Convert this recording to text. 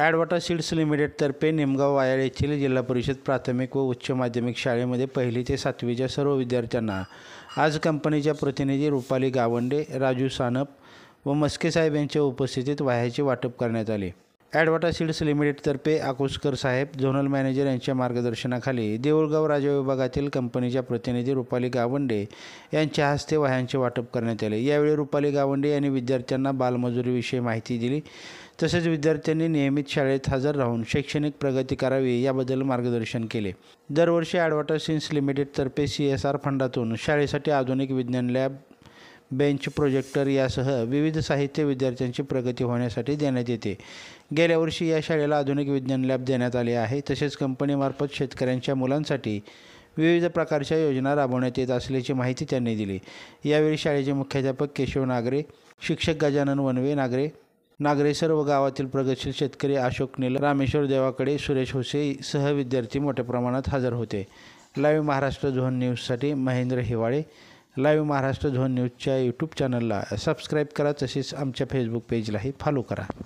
ॲडवाटा seeds लिमिटेडतर्फे निमगाव वायर येथील जिल्हा परिषद प्राथमिक व उच्च माध्यमिक शाळेमध्ये पहिली ते सातवीच्या सर्व विद्यार्थ्यांना आज कंपनीच्या प्रतिनिधी रुपाली गावंडे राजू सानप व मस्के साहेब यांच्या उपस्थितीत वाह्याचे वाटप करण्यात आले ॲडवटा सीड्स लिमिटेडतर्फे आकुसकर साहेब झोनल मॅनेजर यांच्या मार्गदर्शनाखाली देऊळगाव राजा विभागातील कंपनीच्या प्रतिनिधी रुपाली गावंडे यांच्या हस्ते वह्यांचे वाटप करण्यात आले यावेळी रुपाली गावंडे यांनी विद्यार्थ्यांना बालमजुरीविषयी माहिती दिली तसेच विद्यार्थ्यांनी नियमित शाळेत हजर राहून शैक्षणिक प्रगती करावी याबद्दल मार्गदर्शन केले दरवर्षी ॲडव्हाटा सीन्स लिमिटेडतर्फे सी एस आर फंडातून शाळेसाठी आधुनिक विज्ञान लॅब बेंच प्रोजेक्टर यासह विविध साहित्य विद्यार्थ्यांची प्रगती होण्यासाठी देण्यात येते गेल्या वर्षी या शाळेला आधुनिक विज्ञान लॅब देण्यात आले आहे तसेच कंपनीमार्फत शेतकऱ्यांच्या मुलांसाठी विविध प्रकारच्या योजना राबवण्यात येत असल्याची माहिती त्यांनी दिली यावेळी शाळेचे मुख्याध्यापक केशव नागरे शिक्षक गजानन वनवे नागरे नागरे सर्व गावातील प्रगतशील शेतकरी अशोक नील रामेश्वर देवाकडे सुरेश होसे सह विद्यार्थी मोठ्या प्रमाणात हजर होते लाईव्ह महाराष्ट्र झोन न्यूजसाठी महेंद्र हिवाळे लाईव्ह महाराष्ट्र झोन न्यूजच्या यूट्यूब चॅनलला सबस्क्राईब करा तसेच आमच्या फेसबुक पेजलाही फॉलो करा